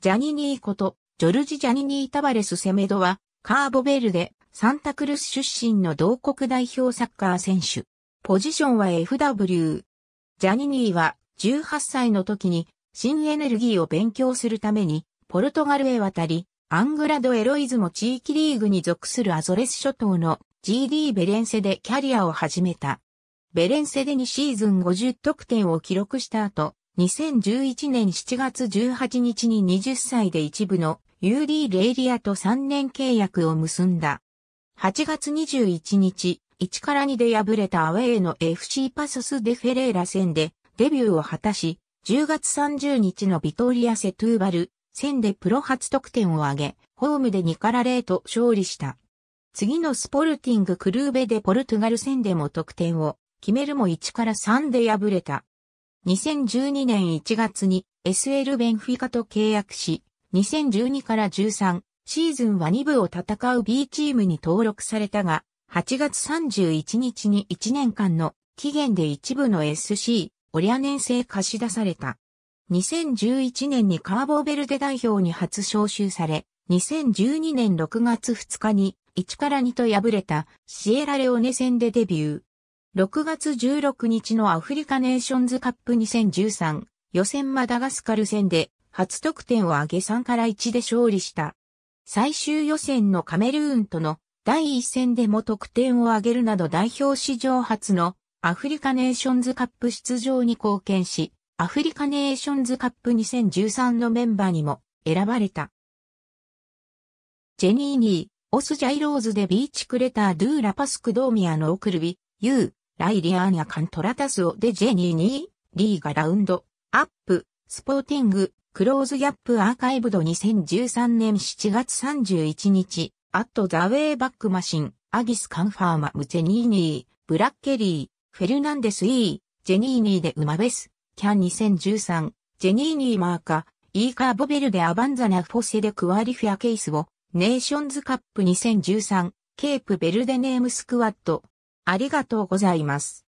ジャニニーこと、ジョルジ・ジャニニー・タバレス・セメドは、カーボベルデ、サンタクルス出身の同国代表サッカー選手。ポジションは FW。ジャニニーは、18歳の時に、新エネルギーを勉強するために、ポルトガルへ渡り、アングラド・エロイズも地域リーグに属するアゾレス諸島の GD ベレンセでキャリアを始めた。ベレンセで2シーズン50得点を記録した後、2011年7月18日に20歳で一部の UD レイリアと3年契約を結んだ。8月21日、1から2で敗れたアウェーの FC パソス・デ・フェレーラ戦でデビューを果たし、10月30日のビトリア・セトゥーバル戦でプロ初得点を挙げ、ホームで2から0と勝利した。次のスポルティング・クルーベでポルトガル戦でも得点を決めるも1から3で敗れた。2012年1月に SL ベンフィカと契約し、2012から13シーズンは2部を戦う B チームに登録されたが、8月31日に1年間の期限で一部の SC、オリアネン製貸し出された。2011年にカーボーベルデ代表に初招集され、2012年6月2日に1から2と敗れたシエラレオネ戦でデビュー。6月16日のアフリカネーションズカップ2013予選マダガスカル戦で初得点を挙げ3から1で勝利した。最終予選のカメルーンとの第一戦でも得点を挙げるなど代表史上初のアフリカネーションズカップ出場に貢献し、アフリカネーションズカップ2013のメンバーにも選ばれた。ジェニーニー、オスジャイローズでビーチクレタードゥーラパスクドーミアの送るビ、ユー、ライリアーニャカントラタスオデジェニーニー、リーガラウンド、アップ、スポーティング、クローズギャップアーカイブド2013年7月31日、アットザウェイバックマシン、アギスカンファーマムジェニーニー、ブラッケリー、フェルナンデスイー、ジェニーニーで馬ベス、キャン2013、ジェニーニーマーカ、イーカーボベルでアバンザナフォセでクワリフィアケースを、ネーションズカップ2013、ケープベルデネームスクワット、ありがとうございます。